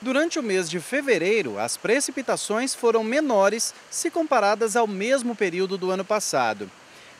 Durante o mês de fevereiro, as precipitações foram menores se comparadas ao mesmo período do ano passado,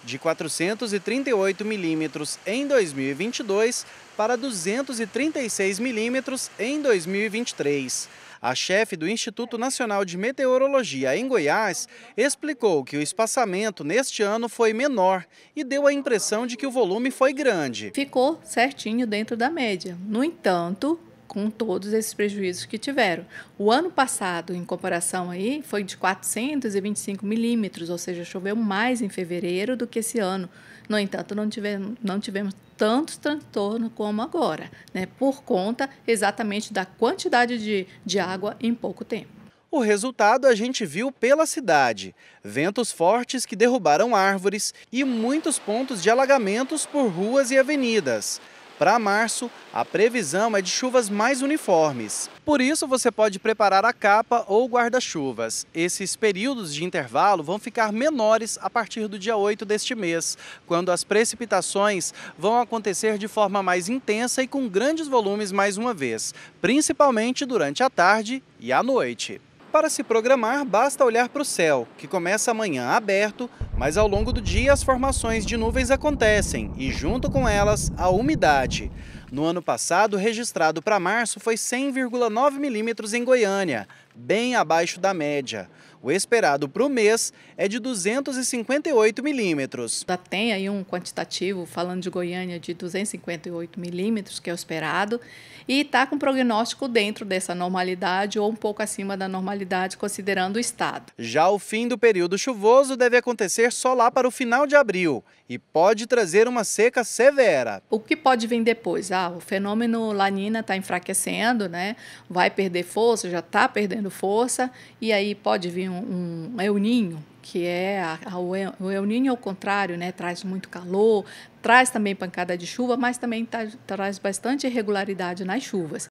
de 438 milímetros em 2022 para 236 milímetros em 2023. A chefe do Instituto Nacional de Meteorologia em Goiás explicou que o espaçamento neste ano foi menor e deu a impressão de que o volume foi grande. Ficou certinho dentro da média. No entanto, com todos esses prejuízos que tiveram. O ano passado, em comparação aí, foi de 425 milímetros, ou seja, choveu mais em fevereiro do que esse ano. No entanto, não tivemos, não tivemos tantos transtornos como agora, né, por conta exatamente da quantidade de, de água em pouco tempo. O resultado a gente viu pela cidade: ventos fortes que derrubaram árvores e muitos pontos de alagamentos por ruas e avenidas. Para março, a previsão é de chuvas mais uniformes. Por isso, você pode preparar a capa ou guarda-chuvas. Esses períodos de intervalo vão ficar menores a partir do dia 8 deste mês, quando as precipitações vão acontecer de forma mais intensa e com grandes volumes mais uma vez, principalmente durante a tarde e à noite. Para se programar, basta olhar para o céu, que começa amanhã aberto, mas ao longo do dia as formações de nuvens acontecem e, junto com elas, a umidade. No ano passado, registrado para março foi 100,9 milímetros em Goiânia, bem abaixo da média. O esperado para o mês é de 258 milímetros. Já tem aí um quantitativo, falando de Goiânia, de 258 milímetros, que é o esperado, e está com prognóstico dentro dessa normalidade ou um pouco acima da normalidade, considerando o estado. Já o fim do período chuvoso deve acontecer só lá para o final de abril e pode trazer uma seca severa. O que pode vir depois? Ah, o fenômeno Lanina está enfraquecendo, né? vai perder força, já está perdendo força, e aí pode vir um um, um El Ninho, que é a, a, o El Ninho ao é contrário, né, traz muito calor, traz também pancada de chuva, mas também tá, traz bastante irregularidade nas chuvas.